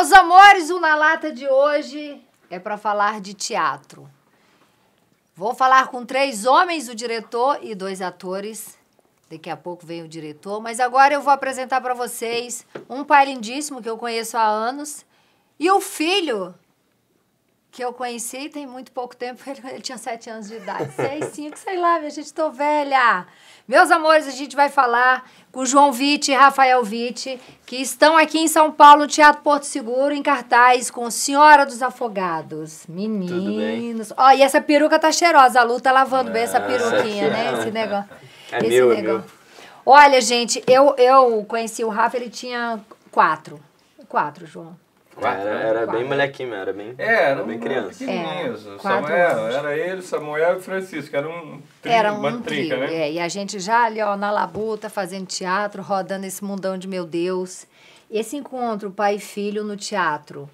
Meus amores, o Na Lata de hoje é para falar de teatro. Vou falar com três homens, o diretor e dois atores. Daqui a pouco vem o diretor, mas agora eu vou apresentar para vocês um pai lindíssimo que eu conheço há anos e o filho que eu conheci tem muito pouco tempo, ele, ele tinha sete anos de idade. Seis, cinco, sei lá, minha gente, tô velha. Meus amores, a gente vai falar com João Vitti e Rafael Vitti, que estão aqui em São Paulo, Teatro Porto Seguro, em cartaz com Senhora dos Afogados. Meninos. Ó, oh, e essa peruca tá cheirosa, a Lu tá lavando bem essa ah, peruquinha, né? Esse negócio. É Esse meu, negócio. É meu. Olha, gente, eu, eu conheci o Rafa, ele tinha quatro. Quatro, João. Quatro, era, era quatro. bem molequinho, era bem, é, era, era bem criança. É, Samuel, era ele, Samuel e Francisco, era um trio, era um uma trio, né? É, e a gente já ali, ó, na labuta, fazendo teatro, rodando esse mundão de meu Deus. Esse encontro, pai e filho, no teatro.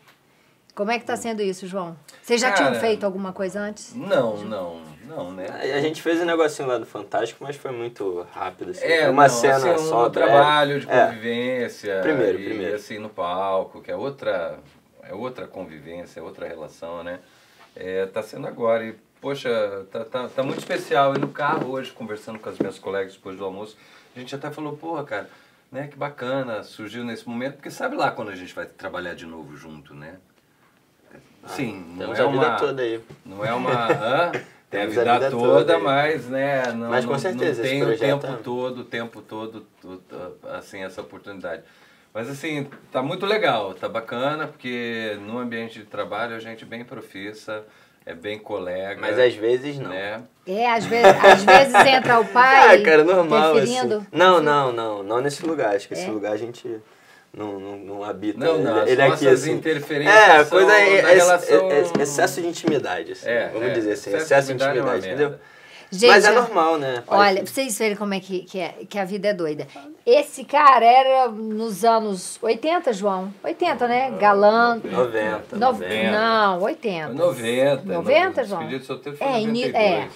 Como é que está hum. sendo isso, João? Vocês já Cara, tinham feito alguma coisa antes? Não, não. Não, né? Ah, a gente fez um negocinho lá do Fantástico, mas foi muito rápido. Assim. É, uma não, cena assim, um só. trabalho né? de é. convivência. Primeiro, e, primeiro. assim, no palco, que é outra, é outra convivência, é outra relação, né? É, tá sendo agora. E, poxa, tá, tá, tá muito especial. E no carro hoje, conversando com as minhas colegas depois do almoço, a gente até falou, porra, cara, né, que bacana, surgiu nesse momento, porque sabe lá quando a gente vai trabalhar de novo junto, né? Ah, Sim, é não é uma. Não é uma deve dar a vida toda, toda mas né, não, mas, com certeza, não tem o tempo é... todo, o tempo todo, assim, essa oportunidade. Mas assim, tá muito legal, tá bacana, porque no ambiente de trabalho a gente é bem profissa, é bem colega. Mas às vezes não. Né? É, às vezes, às vezes entra o pai. Ah, cara, normal. Assim. Não, não, não, não nesse lugar. Acho que é. esse lugar a gente não, não, não habita. Não, não, é ele, ele é aqui, assim, interferências é, coisa é, é, relação... é, é, excesso de intimidade, assim, é, vamos é, dizer assim, excesso, excesso de intimidade, intimidade entendeu? Gente, Mas é normal, né? olha, pra vocês verem como é que, que é que a vida é doida. Esse cara era nos anos 80, João. 80, né? Ah, Galã. 90. No, 90. Não, 80. 90. 90, 90 João? É, in, é.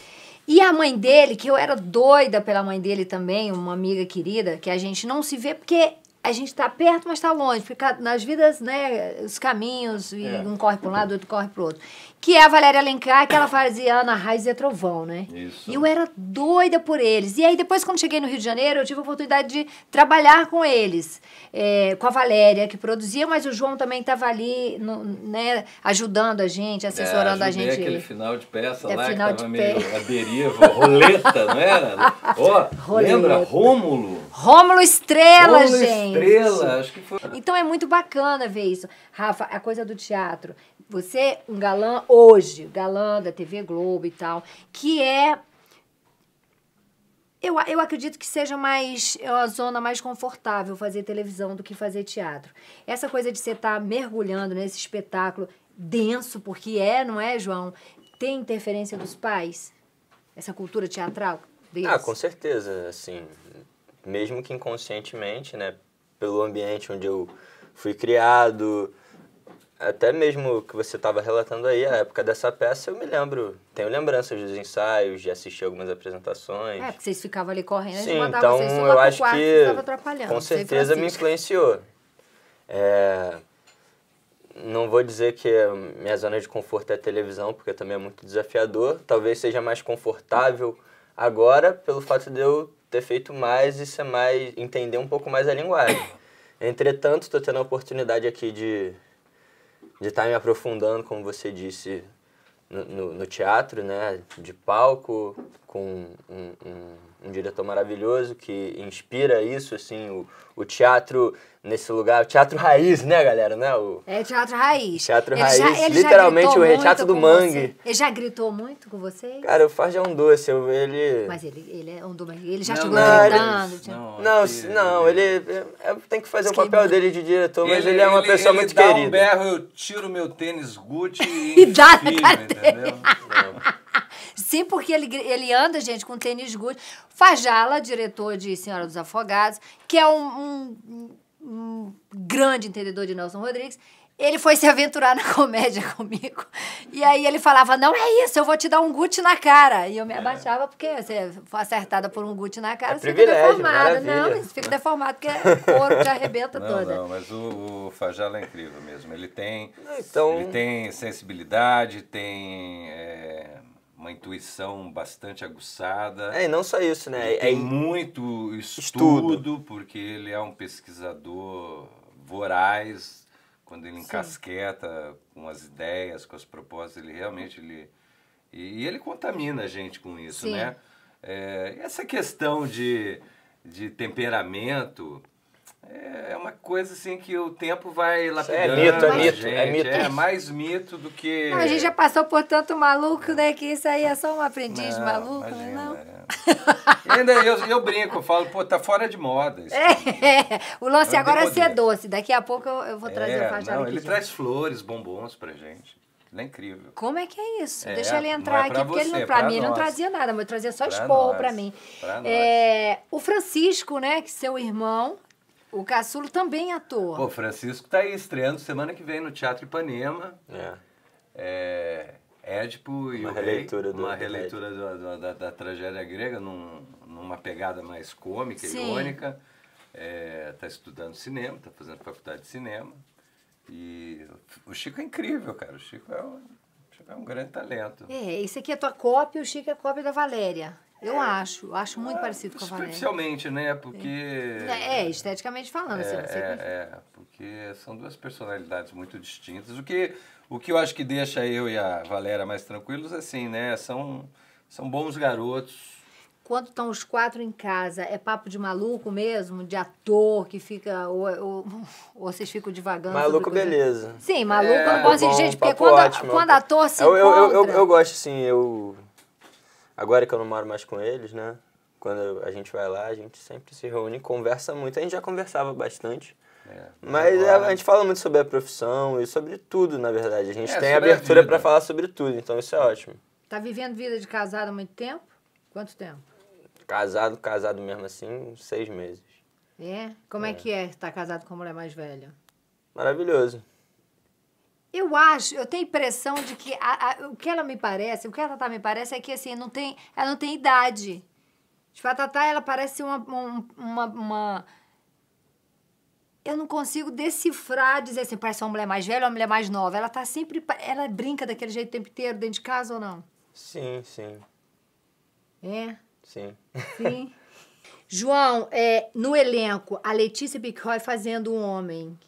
E a mãe dele, que eu era doida pela mãe dele também, uma amiga querida, que a gente não se vê porque a gente está perto, mas está longe, porque nas vidas, né, os caminhos, e é. um corre para um lado, outro corre para o outro. Que é a Valéria Alencar, que ela fazia Ana Raiz e Trovão, né? Isso. E eu era doida por eles. E aí, depois, quando cheguei no Rio de Janeiro, eu tive a oportunidade de trabalhar com eles, é, com a Valéria, que produzia, mas o João também estava ali, no, né, ajudando a gente, assessorando é, a gente. aquele final de peça é, lá, final que estava meio a deriva, roleta, não era? Oh, roleta. Lembra? Rômulo. Rômulo Estrela, Rômulo gente estrela, acho que foi. Então é muito bacana ver isso. Rafa, a coisa do teatro. Você, um galã hoje, galã da TV Globo e tal, que é eu, eu acredito que seja mais é a zona mais confortável fazer televisão do que fazer teatro. Essa coisa de você estar tá mergulhando nesse espetáculo denso, porque é, não é, João? Tem interferência dos pais? Essa cultura teatral ah, deles? Ah, com certeza, assim, mesmo que inconscientemente, né? pelo ambiente onde eu fui criado. Até mesmo que você estava relatando aí, a época dessa peça, eu me lembro. Tenho lembranças dos ensaios, de assistir algumas apresentações. É, porque vocês ficavam ali correndo, Sim, então vocês eu acho quarto, que com certeza me assim, influenciou. É, não vou dizer que minha zona de conforto é a televisão, porque também é muito desafiador. Talvez seja mais confortável agora pelo fato de eu ter feito mais e ser é mais, entender um pouco mais a linguagem. Entretanto, estou tendo a oportunidade aqui de de estar tá me aprofundando, como você disse, no, no, no, teatro, né? De palco, com um, um, um, diretor maravilhoso que inspira isso, assim, o, o teatro nesse lugar, o teatro raiz, né, galera, né? O, é teatro raiz. Teatro ele raiz, já, literalmente o teatro do mangue. Você. Ele já gritou muito com você? Cara, o Faz é um doce, eu, ele... Mas ele, ele é um doce, ele já não, chegou não, gritando? Ele... Não, não, não, ele, é, é, tem que fazer o papel dele de diretor, mas ele, é uma pessoa muito querida. Ele dá um berro, eu tiro meu tênis Gucci e, e dá entendeu? Sim, porque ele, ele anda, gente, com tênis good. Fajala, diretor de Senhora dos Afogados, que é um, um, um grande entendedor de Nelson Rodrigues, ele foi se aventurar na comédia comigo. E aí ele falava: Não é isso, eu vou te dar um guti na cara. E eu me é. abaixava, porque você foi acertada por um guti na cara, é você fica deformada. Maravilha. Não, você fica deformado, porque é couro te arrebenta não, toda. Não, mas o, o Fajala é incrível mesmo. Ele tem, então... ele tem sensibilidade, tem. É uma intuição bastante aguçada. É, e não só isso, né? Ele tem é, muito estudo, estudo, porque ele é um pesquisador voraz, quando ele Sim. encasqueta com as ideias, com as propostas, ele realmente ele e, ele contamina a gente com isso, Sim. né? É, essa questão de, de temperamento, é, é uma coisa assim que o tempo vai lapidando. É mito, é mito, é é gente. é mito. É mais mito do que. Não, a gente já passou por tanto maluco, né? Que isso aí é só um aprendiz não, maluco, né, imagina, não? É. ainda eu, eu brinco, eu falo, pô, tá fora de moda. Isso é, é. o lance eu agora é ser doce. Daqui a pouco eu, eu vou trazer é, o Fajaro. Não, ele traz flores, bombons pra gente. Ele é incrível. Como é que é isso? É, Deixa ele entrar aqui, você, porque ele não, pra, pra mim nós. não trazia nada, mas trazia só esporro pra, pra mim. Pra nós. o Francisco, né, que seu irmão, o Caçulo também é ator. O Francisco está aí estreando semana que vem no Teatro Ipanema. É. é Édipo e uma o releitura Rei, do, uma releitura do, do, da, da, tragédia grega num, numa pegada mais cômica, Sim. irônica. Está é, tá estudando cinema, está fazendo faculdade de cinema. E o Chico é incrível, cara. O Chico é um, Chico é um grande talento. É, esse aqui é a tua cópia, o Chico é a cópia da Valéria. Eu é. acho, eu acho muito ah, parecido com a Valéria. Superficialmente, né? É. Porque. É, esteticamente falando, é, assim, é, é, porque são duas personalidades muito distintas. O que, o que eu acho que deixa eu e a Valéria mais tranquilos, é assim, né? São, são bons garotos. Quando estão os quatro em casa, é papo de maluco mesmo? De ator que fica. Ou, ou, ou vocês ficam devagando? Maluco, beleza. Sim, maluco é, eu não posso dizer, porque quando, ótimo, quando ator se. Eu, encontra... eu, eu, eu, eu gosto, assim, eu Agora que eu não moro mais com eles, né? Quando a gente vai lá, a gente sempre se reúne, conversa muito. A gente já conversava bastante. É, mas é, agora... a gente fala muito sobre a profissão e sobre tudo, na verdade. A gente é, tem abertura para falar sobre tudo, então isso é ótimo. Tá vivendo vida de casado há muito tempo? Quanto tempo? Casado, casado mesmo assim, seis meses. É? Como é, é que é estar casado com uma mulher mais velha? Maravilhoso. Eu acho, eu tenho a impressão de que a, a, o que ela me parece, o que a Tatá me parece é que assim, não tem, ela não tem idade. Tipo, a Tatá, ela parece uma, uma, uma eu não consigo decifrar, dizer assim, parece uma mulher mais velha ou uma mulher mais nova. Ela tá sempre. Ela brinca daquele jeito o tempo inteiro, dentro de casa ou não? Sim, sim. É? Sim. Sim. João, é, no elenco, a Letícia Bicroy fazendo um homem.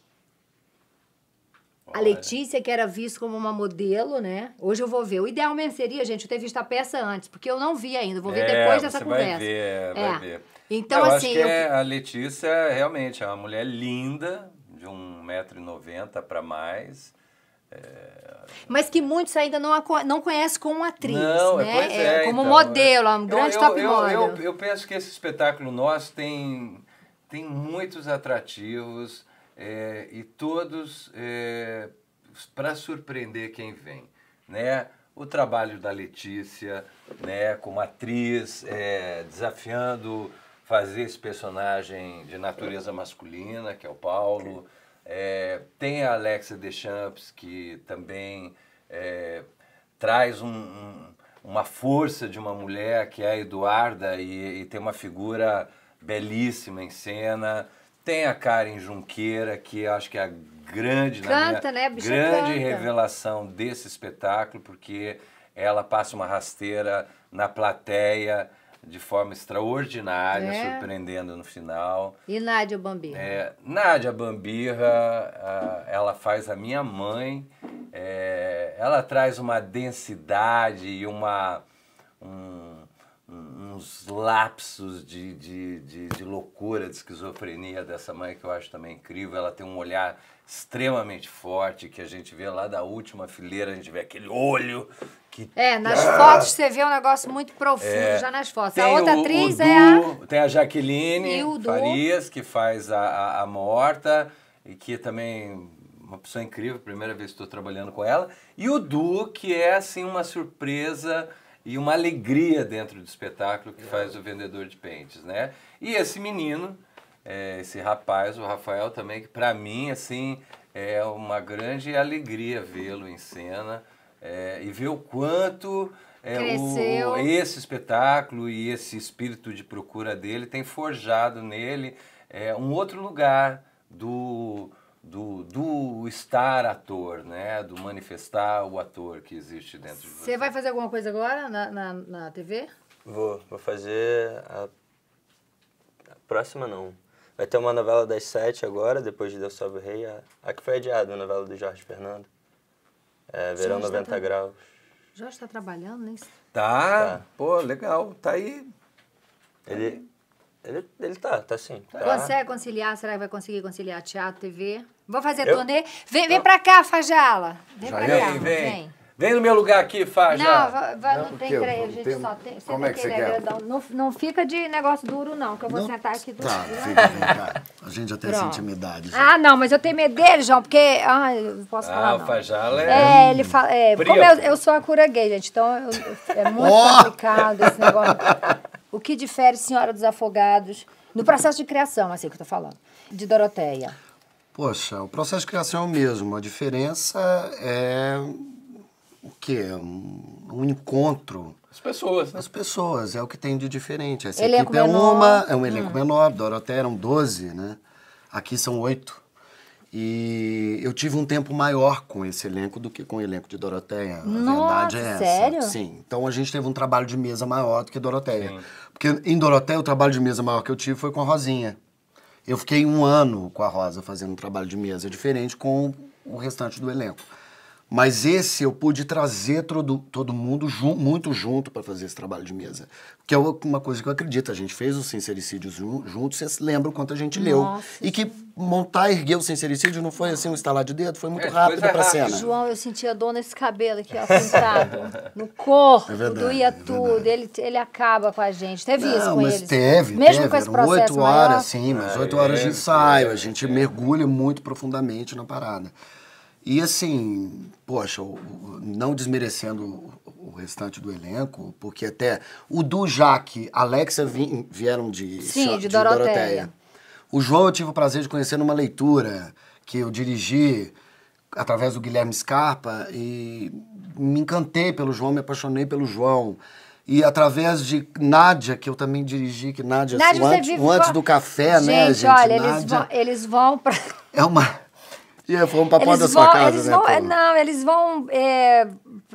Olha. A Letícia, que era vista como uma modelo, né? Hoje eu vou ver. O ideal mesmo seria, gente, eu ter visto a peça antes, porque eu não vi ainda. vou ver é, depois dessa conversa. Vai ver, é. vai ver. Então, eu assim. Acho que eu... É a Letícia realmente é uma mulher linda, de 1,90m para mais. É... Mas que muitos ainda não, não conhecem como atriz, não, né? É, é, como então, modelo, é. um grande eu, top eu, model. Eu, eu, penso que esse espetáculo nosso tem, tem muitos atrativos é, e todos é, para surpreender quem vem, né? O trabalho da Letícia, né, como atriz, é, desafiando fazer esse personagem de natureza masculina, que é o Paulo. É, tem a Alexa Deschamps, que também é, traz um, um, uma força de uma mulher, que é a Eduarda, e, e tem uma figura belíssima em cena. Tem a Karen Junqueira, que acho que é a grande, canta, minha, né? grande canta. revelação desse espetáculo, porque ela passa uma rasteira na plateia de forma extraordinária, é. surpreendendo no final. E Nádia Bambirra? É, Nádia Bambirra, ela faz a minha mãe, é, ela traz uma densidade e uma... Um, uns lapsos de, de, de, de, loucura, de esquizofrenia dessa mãe que eu acho também incrível. Ela tem um olhar extremamente forte que a gente vê lá da última fileira, a gente vê aquele olho que... É, nas ah! fotos você vê um negócio muito profundo é, já nas fotos. A outra o, atriz o du, é a... Tem a Jaqueline Farias, que faz a, a, a morta e que também uma pessoa incrível, primeira vez que estou trabalhando com ela. E o Du, que é assim uma surpresa e uma alegria dentro do espetáculo que faz o vendedor de pentes, né? E esse menino, é, esse rapaz, o Rafael também, que para mim assim é uma grande alegria vê-lo em cena é, e ver o quanto é, o, esse espetáculo e esse espírito de procura dele tem forjado nele é, um outro lugar do do, do estar ator, né? Do manifestar o ator que existe dentro de você. Você vai fazer alguma coisa agora na, na, na TV? Vou, vou fazer a... a, próxima não. Vai ter uma novela das sete agora, depois de Deus Salve o Rei, a, a que foi adiada, a novela do Jorge Fernando. É, Verão Jorge 90 tá tra... Graus. Jorge está trabalhando, nem né? tá, tá, pô, legal, tá aí. Ele, ele, ele tá, tá sim. Tá. Consegue conciliar? Será que vai conseguir conciliar teatro, TV? Vou fazer eu... turnê. Vem, vem tá. pra cá, Fajala. Vem Já pra é? vem, cá. Vem, vem. Vem no meu lugar aqui, Fajala. Não, não, não tem creio, a gente tem... só tem. Como é que você quer? Não, não fica de negócio duro, não, que eu vou não... sentar aqui do Tá, fica, A gente já tem Pronto. essa intimidade. Já. Ah, não, mas eu tenho medo dele, João, porque. Ah, eu posso ah, falar. Ah, o Fajala é. É, ele fala. É, como eu, eu, sou a cura gay, gente, então eu, é muito oh! complicado esse negócio. O que difere Senhora dos Afogados no processo de criação, assim que eu tô falando, de Doroteia? Poxa, o processo de criação é o mesmo, a diferença é o quê? Um, encontro. As pessoas, né? As pessoas, é o que tem de diferente. Essa elenco equipe é menor. uma, é um elenco hum. menor, Doroteia eram 12, né? Aqui são oito. E eu tive um tempo maior com esse elenco do que com o elenco de Doroteia. Nossa, a verdade é sério? essa. Sim. Então a gente teve um trabalho de mesa maior do que Doroteia. Sim. Porque em Doroteia o trabalho de mesa maior que eu tive foi com a Rosinha. Eu fiquei um ano com a Rosa fazendo um trabalho de mesa diferente com o restante do elenco. Mas esse eu pude trazer todo, todo mundo muito junto para fazer esse trabalho de mesa. Que é uma coisa que eu acredito. A gente fez o sincericídios juntos. vocês lembram quanto a gente Nossa. leu. E que montar e erguer o Sincericídio não foi assim um estalar de dedo, foi muito é, rápido para a cena. João, eu sentia dor nesse cabelo aqui, ó, no corpo, é verdade, doía é tudo. Ele, ele acaba com a gente. Teve não, isso com mas eles. teve. Mesmo teve, com esse processo oito horas, maior? sim, mas ah, oito horas de é, ensaio. É, a gente é. mergulha muito profundamente na parada. E assim, poxa, não desmerecendo o restante do elenco, porque até o Du Jaque, Alexa vieram de, Sim, de, de Doroteia. Doroteia. O João eu tive o prazer de conhecer numa leitura que eu dirigi através do Guilherme Scarpa e me encantei pelo João, me apaixonei pelo João. E através de Nádia, que eu também dirigi, que Nádia, assim, Nádia assim, antes, antes, do café, gente, né, gente? olha, Nádia, eles vão, eles vão pra... É uma... E foram pra porta da sua casa, eles né? Vão, é, não, eles vão, é,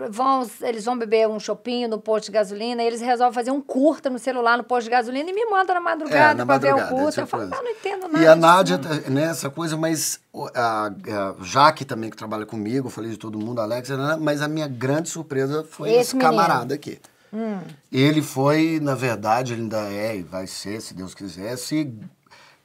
vão. Eles vão beber um chopinho no posto de gasolina, e eles resolvem fazer um curta no celular no posto de gasolina e me mandam na madrugada, é, na pra madrugada, ver o curta. Eu tipo falo, não, não entendo nada. E a Nádia, disso. Tá né, essa coisa, mas a, a Jaque também, que trabalha comigo, eu falei de todo mundo, Alex, né, mas a minha grande surpresa foi esse, esse camarada aqui. Hum. Ele foi, na verdade, ele ainda é e vai ser, se Deus quiser, esse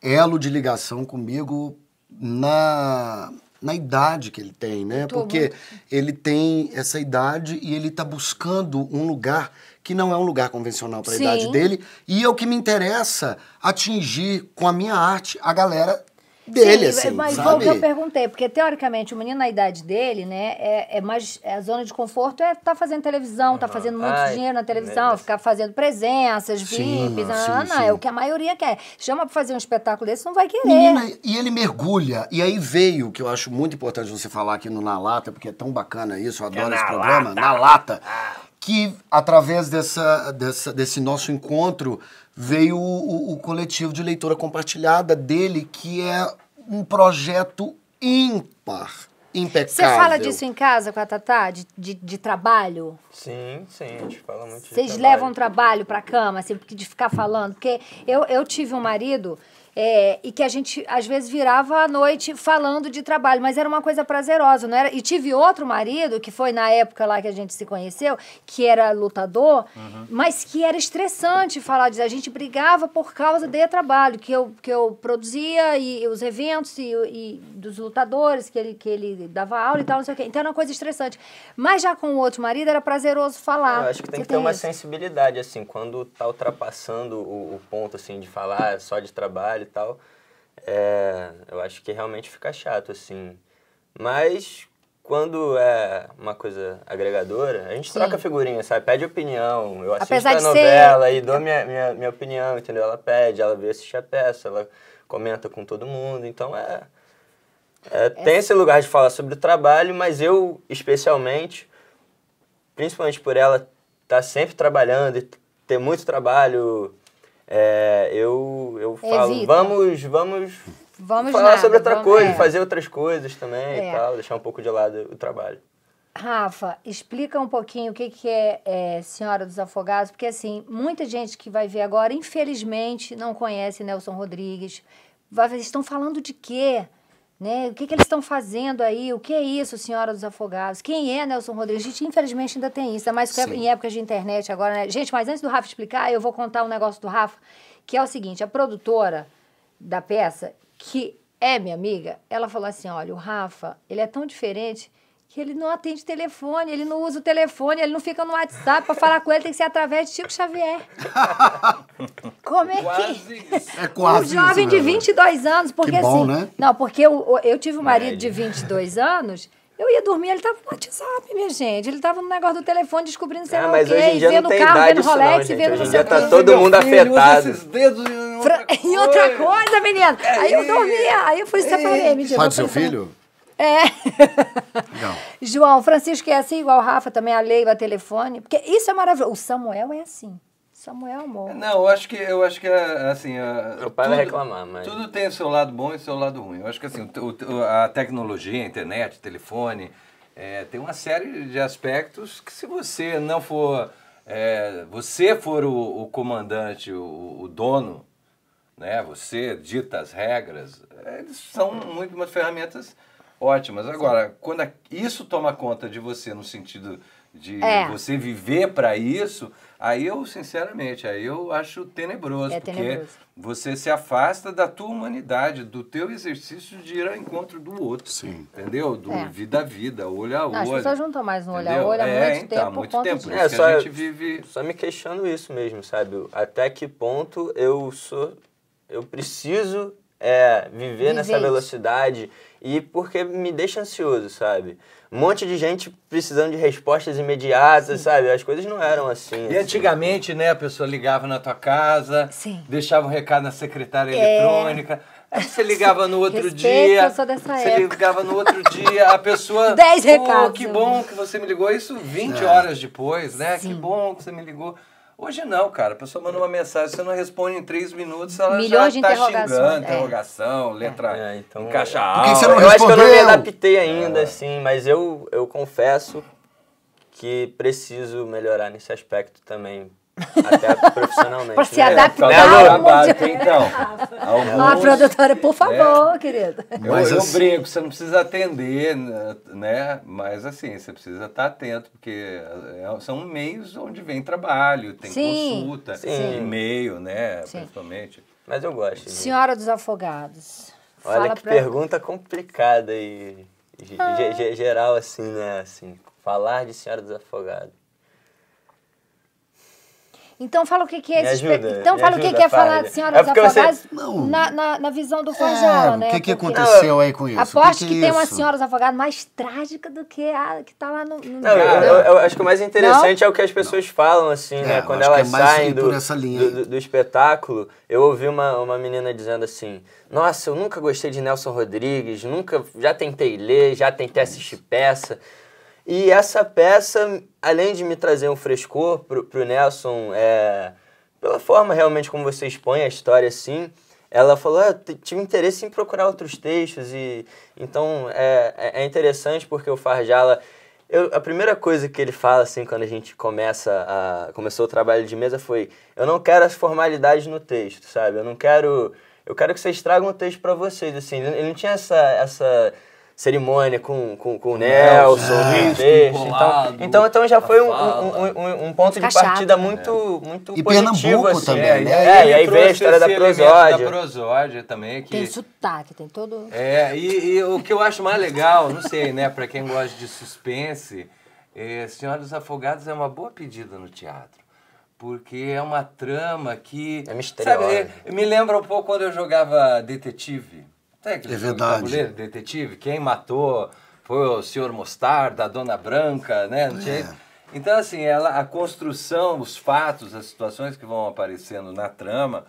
elo de ligação comigo na, na idade que ele tem, né? Porque muito... ele tem essa idade e ele está buscando um lugar que não é um lugar convencional para a idade dele. E é o que me interessa atingir com a minha arte a galera dele, Sim, assim, mas sabe? foi o que eu perguntei, porque teoricamente o menino na idade dele, né, é, é mais é, a zona de conforto é tá fazendo televisão, uhum. tá fazendo muito Ai, dinheiro na é televisão, ficar fazendo presenças, VIPs, não, não, é o que a maioria quer. Chama para fazer um espetáculo desse, não vai querer. Menina, e ele mergulha, e aí veio que eu acho muito importante você falar aqui no Na Lata, porque é tão bacana isso, eu é adoro é esse programa, lata. Na Lata. Ah que através dessa, dessa, desse nosso encontro veio o, o, coletivo de leitura compartilhada dele, que é um projeto ímpar, impecável. Você fala disso em casa com a Tatá, de, de, de trabalho? Sim, sim, a gente fala muito Vocês levam trabalho para cama, assim, de ficar falando? Porque eu, eu tive um marido é, e que a gente, às vezes, virava à noite falando de trabalho, mas era uma coisa prazerosa, não era? E tive outro marido, que foi na época lá que a gente se conheceu, que era lutador, uhum. mas que era estressante falar disso. A gente brigava por causa de trabalho, que eu, que eu produzia, e, e os eventos, e, e, dos lutadores, que ele, que ele dava aula e tal, não sei o quê. Então era uma coisa estressante. Mas já com o outro marido era prazeroso falar. Eu acho que tem que ter uma isso. sensibilidade, assim, quando tá ultrapassando o, o ponto, assim, de falar só de trabalho, trabalho e tal, é, eu acho que realmente fica chato, assim. Mas quando é uma coisa agregadora, a gente Sim. troca figurinha, sabe? Pede opinião. Eu assisto Apesar a novela ser... e dou minha, minha, minha opinião, entendeu? Ela pede, ela vê assistir a peça, ela comenta com todo mundo. Então é. é, é. Tem esse lugar de falar sobre o trabalho, mas eu, especialmente, principalmente por ela estar tá sempre trabalhando e ter muito trabalho é, eu, eu falo, Evita. vamos, vamos, vamos falar nada, sobre outra vamos, coisa, é. fazer outras coisas também é. e tal, deixar um pouco de lado o trabalho. Rafa, explica um pouquinho o que, que é, é, Senhora dos Afogados, porque assim, muita gente que vai ver agora, infelizmente, não conhece Nelson Rodrigues. Vai, estão falando de quê? Né? O que, que eles estão fazendo aí? O que é isso, Senhora dos Afogados? Quem é Nelson Rodrigues? A gente, infelizmente, ainda tem isso, mas Sim. em épocas de internet agora, né? Gente, mas antes do Rafa explicar, eu vou contar um negócio do Rafa, que é o seguinte: a produtora da peça, que é minha amiga, ela falou assim: olha, o Rafa, ele é tão diferente que ele não atende telefone, ele não usa o telefone, ele não fica no WhatsApp. Para falar com ele tem que ser através de Chico Xavier. Como é quase que. Isso. É quase. Um jovem isso, de 22 anos, porque que bom, assim. Né? Não, porque eu, eu tive um marido de 22 anos. Eu ia dormir, ele tava no WhatsApp, minha gente. Ele tava no negócio do telefone descobrindo sei ah, lá o quê, e vendo o carro, vendo Rolex, não, vendo não sei o tá quê. Tá todo mundo filho, afetado. Esses dedos e outra, Fra... e outra coisa, menina. aí eu dormia, aí eu fui separei. Pode do seu filho? É. Legal. João, Francisco é assim, igual Rafa também, a Leiva, telefone. Porque isso é maravilhoso. O Samuel é assim. Samuel é amor. Não, eu acho que eu acho que é, é assim, o pai tudo, vai reclamar, mas tudo tem seu lado bom e seu lado ruim. Eu acho que assim, o, a tecnologia, a internet, telefone, é, tem uma série de aspectos que se você não for é, você for o, o comandante, o, o, dono, né? Você dita as regras. Eles são muito umas ferramentas ótimas. Agora, quando isso toma conta de você no sentido de é. você viver para isso, aí eu, sinceramente, aí eu acho tenebroso, é porque tenebroso. você se afasta da tua humanidade, do teu exercício de ir ao encontro do outro, Sim. entendeu? Do é. vida a vida, olho a olho. Não, as pessoas não estão mais no olho a olho há é, muito então, tempo. Há muito tempo, é, é, só, a gente vive... Só me queixando isso mesmo, sabe? Até que ponto eu sou... Eu preciso é viver, nessa velocidade e porque me deixa ansioso, sabe? Um monte de gente precisando de respostas imediatas, Sim. sabe? As coisas não eram assim. E assim. antigamente, né, a pessoa ligava na tua casa, Sim. deixava um recado na secretária é. eletrônica. Aí você ligava no outro Respeito, dia. Eu sou dessa você época. ligava no outro dia, a pessoa. Dez recados. Oh, que é. né? bom que você me ligou. Isso 20 é. horas depois, né? Sim. Que bom que você me ligou. Hoje não, cara. A pessoa manda uma mensagem, você não responde em três minutos, ela Milhões já tá xingando, é. interrogação, é. letra é, então, em caixa é. alta. Eu acho que eu não me adaptei ainda, é. assim, mas eu, eu confesso que preciso melhorar nesse aspecto também. Até profissionalmente. Para se né? adaptar né, Trabalho, Então, alguns, a produtora, por né? favor, né? querida. Eu, Mas eu assim... brinco, você não precisa atender, né? Mas assim, você precisa estar atento, porque é, são meios onde vem trabalho, tem sim, consulta, e-mail, né? Sim. Principalmente. Mas eu gosto. Gente. Senhora dos Afogados. Olha que pergunta complicada e ah. geral, assim, né? Assim, falar de Senhora dos Afogados. Então fala o que, que é esse ajuda, espe... Então fala ajuda, o que, que é falar de senhoras é afogadas você... na, na, na, visão do Fangela, é, né? O que, que assim, aconteceu aí com isso? Aposto que, que, que tem uma senhora Afogados mais trágica do que a que tá lá no. no não, eu, eu, eu, acho que o mais interessante não? é o que as pessoas não. falam, assim, né? é, né? Quando é elas saem do, do, do, do, espetáculo, eu ouvi uma, uma menina dizendo assim: Nossa, eu nunca gostei de Nelson Rodrigues, nunca. Já tentei ler, já tentei assistir peça. E essa peça, além de me trazer um frescor para o Nelson, é, pela forma realmente como você expõe a história assim, ela falou, ah, tive interesse em procurar outros textos, e então é, é, é interessante porque o Farjala, eu, a primeira coisa que ele fala, assim, quando a gente começa a, começou o trabalho de mesa foi, eu não quero as formalidades no texto, sabe? Eu não quero, eu quero que vocês tragam o texto para vocês, assim, ele não tinha essa, essa cerimônia com, com, com o Nelson, é, peixe, então, então, então já foi um, um, um, um ponto de partida muito, né? muito e positivo. assim. também, é, né? É, e aí veio a história da prosódia. da prosódia também. Que, tem sotaque, tem todo... É, e, e o que eu acho mais legal, não sei, né, pra quem gosta de suspense, é, Senhora dos Afogados é uma boa pedida no teatro porque é uma trama que. É misteriosa. Sabe, é, me lembra um pouco quando eu jogava detetive técnico. É verdade. Tabuleiro, detetive, quem matou foi o senhor Mostarda, a dona Branca, né? Não tinha... É. Então, assim, ela, a construção, os fatos, as situações que vão aparecendo na trama,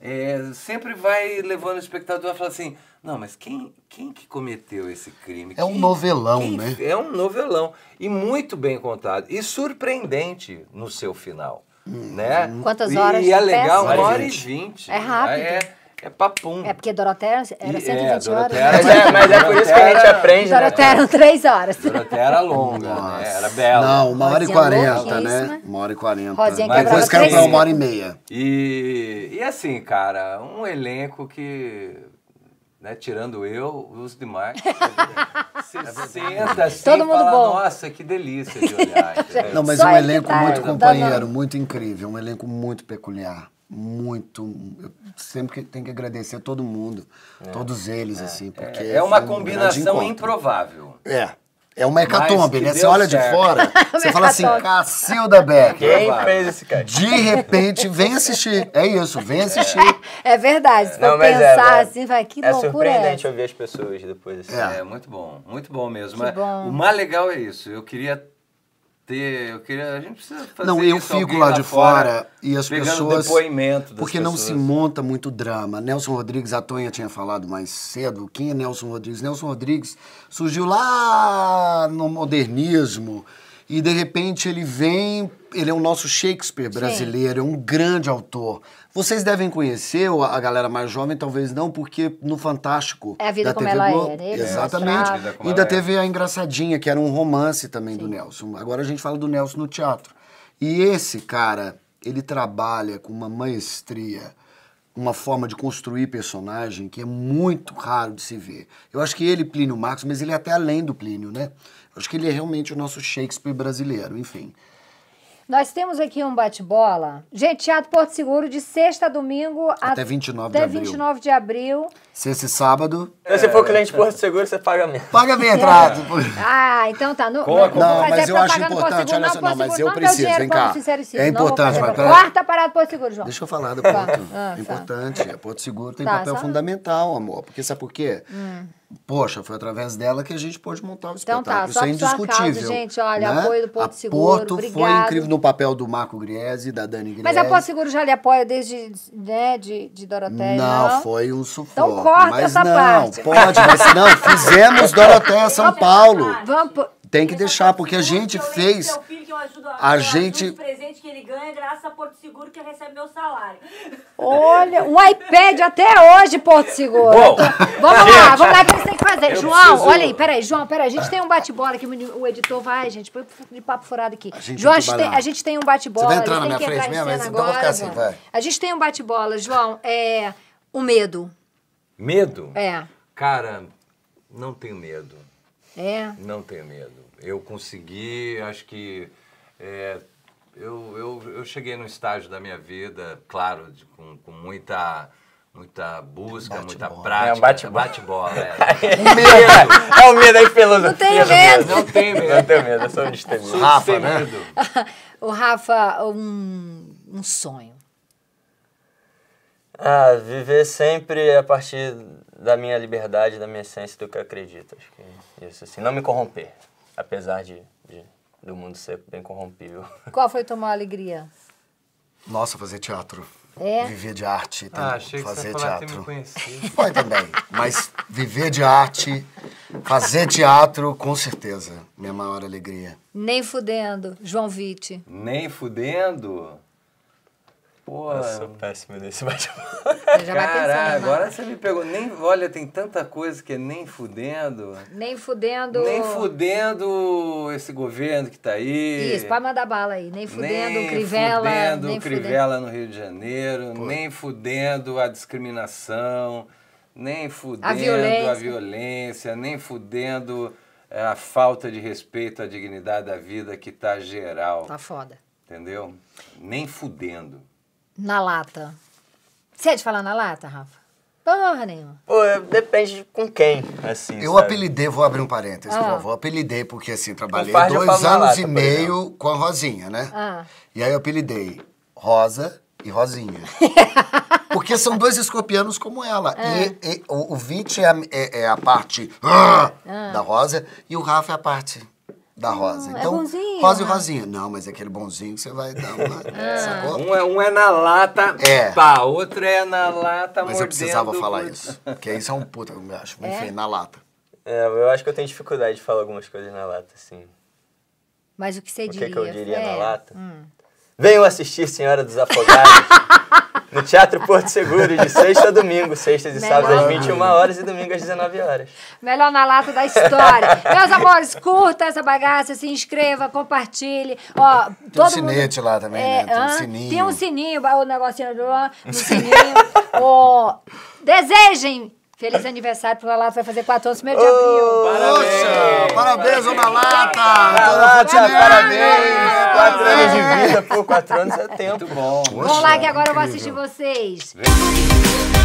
é, sempre vai levando o espectador a falar assim, não, mas quem, quem que cometeu esse crime? É quem, um novelão, quem, né? É um novelão. E muito bem contado. E surpreendente no seu final. Hum, né? Quantas horas? E, e é legal, uma hora e vinte. É rápido. É, é papum. É porque Doroteia era 120 é, horas. Doroteia, né? mas, é, mas é por isso que a gente aprende. Doroteia né? eram 3 horas. Doroteia era longa, né? era bela. Não, 1 hora e 40, né? 1 hora e 40. Rosinha mas depois caiu pra 1 hora e meia. E, e assim, cara, um elenco que. Né, tirando eu, os demais. Você é senta assim Todo mundo fala, bom. nossa, que delícia de olhar. Não, mas Só um elenco muito companheiro, muito incrível, um elenco muito peculiar muito. Eu sempre que tenho que agradecer a todo mundo, é. todos eles, é. assim, porque. É, é uma combinação um improvável. É. É uma hecatombe, né? Deus você olha certo. de fora, você fala assim, Cacilda Beck. Quem fez esse cara? De repente, vem assistir. É isso, vem é. assistir. É, verdade, se for é, pensar é, assim, vai, que é loucura surpreendente ouvir as pessoas depois. Assim. É. muito bom, muito bom mesmo. Bom. O mais legal é isso, eu queria ter. Eu queria, a gente precisa fazer Não, eu isso, fico lá de fora, fora e as pessoas. depoimento Porque pessoas. não se monta muito drama. Nelson Rodrigues, a Tonha tinha falado mais cedo. Quem é Nelson Rodrigues? Nelson Rodrigues surgiu lá no modernismo e de repente ele vem, ele é o nosso Shakespeare brasileiro, é um grande autor. Vocês devem conhecer a galera mais jovem, talvez não, porque no Fantástico. É a vida da como TV ela Globo, é, né? Exatamente. E teve é. TV A Engraçadinha, que era um romance também Sim. do Nelson. Agora a gente fala do Nelson no teatro. E esse cara, ele trabalha com uma maestria, uma forma de construir personagem que é muito raro de se ver. Eu acho que ele, Plínio Marcos, mas ele é até além do Plínio, né? Acho que ele é realmente o nosso Shakespeare brasileiro, enfim. Nós temos aqui um bate-bola. Gente, Teatro Porto Seguro, de sexta a domingo até 29 até de abril. 29 de abril. Sexta e sábado. É, se for cliente Porto Seguro, você paga mesmo. Paga bem entrado. É. Ah, então tá. No, não, mas, mas eu acho importante. Seguro, olha só, não, não, mas Seguro, eu preciso, vem cá. é importante, mas peraí. Quarta parada Porto Seguro, João. Deixa eu falar do Porto. Ah, é importante. É, Porto Seguro tem tá, papel fundamental, amor. Porque sabe por quê? Hum. Poxa, foi através dela que a gente pôde montar o espetáculo. Então tá, Isso é indiscutível. Causa, gente, olha, né? apoio do Porto Seguro. Porto obrigado. foi incrível no papel do Marco Griese, da Dani Griese. Mas a Porto Seguro já lhe apoia desde né, de, de Doroteia? Não, não, foi um sufoco. Então corta mas essa não, parte. Pode, mas não, fizemos Doroteia São Paulo. Vamos. Tem que deixar, porque a gente fez. a, gente. O presente que ele ganha graças a Porto Seguro que recebe meu salário. Olha, o iPad até hoje, Porto Seguro. vamos lá, vamos lá, o que você tem que fazer? João, preciso... olha aí, peraí, João, peraí. A gente tem um bate-bola que o editor vai, gente, põe de papo furado aqui. A gente, João, tem, a gente tem um bate-bola. Você vai entrar na minha frente mesmo? Então agora, vou ficar assim, vai. A gente tem um bate-bola, João. É. O medo. Medo? É. Cara, não tenho medo. É? Não tenho medo. Eu consegui, acho que. É, eu, eu, eu cheguei num estágio da minha vida, claro, de, com, com muita muita busca, bate muita bola. prática. É um bate-bola. Bate é. é medo. É o medo aí, é Pelusa. Não tenho medo. Não tenho medo. Não tenho medo, eu sou destemido. Rafa, né? o Rafa, um, um sonho. Ah, viver sempre a partir da minha liberdade, da minha essência, do que eu acredito. Acho que é isso, assim. Não me corromper, apesar de, de do mundo ser bem corrompível. Qual foi a tua maior alegria? Nossa, fazer teatro. É? Viver de arte, ah, achei fazer que você teatro. foi também. Mas viver de arte, fazer teatro, com certeza. Minha maior alegria. Nem fudendo, João Vite. Nem fudendo? Pô, eu sou péssimo nesse bate-bola. Né? Caraca, agora você me pegou. Nem, olha, tem tanta coisa que é nem fudendo. Nem fudendo. Nem fudendo esse governo que tá aí. Isso, pode mandar bala aí. Nem fudendo nem Crivella. Fudendo, nem Crivella fudendo. no Rio de Janeiro. Pô. Nem fudendo a discriminação. Nem fudendo a violência, a violência nem fudendo é, a falta de respeito à dignidade da vida que tá geral. Tá foda. Entendeu? Nem fudendo na lata. Você é de falar na lata, Rafa? Porra nenhuma. Pô, é, depende com quem, assim. Eu sabe? apelidei, vou abrir um parênteses, ah. por favor. Apelidei, porque assim, trabalhei dois anos lata, e tá meio com a Rosinha, né? Ah. E aí eu apelidei Rosa e Rosinha. porque são dois escorpianos como ela. Ah. E, e, o, o é, é, é, a parte ah, ah, da Rosa e o Rafa é a parte da Rosa. Não, hum, é então, é bonzinho, Rosa e né? Rosinha. Não, mas é aquele bonzinho que você vai dar uma. É. Sacou? Um, é, um é na lata, é. pá, outro é na lata, Mas eu precisava falar isso. Porque isso é um puta, eu acho, muito é? na lata. É, eu acho que eu tenho dificuldade de falar algumas coisas na lata, sim. Mas o que você o diria? O que, eu diria na lata? Hum. Venham assistir Senhora dos Afogados. no Teatro Porto Seguro, de sexta a domingo, sextas e sábados às 21 horas e domingo às 19 horas. Melhor na lata da história. Meus amores, curta essa bagaça, se inscreva, compartilhe. Ó, tem todo um sinete lá também, né? é, né? Tem um sininho. Tem um sininho, o negocinho do... no sininho. desejem Feliz aniversário pro Lalata, vai fazer 14 primeiro de abril. Parabéns! Parabéns, Dona Lalata! Lata, parabéns! Quatro anos de vida, pô, quatro anos é tempo. Muito bom. Vamos lá que agora eu vou assistir vocês. Vem.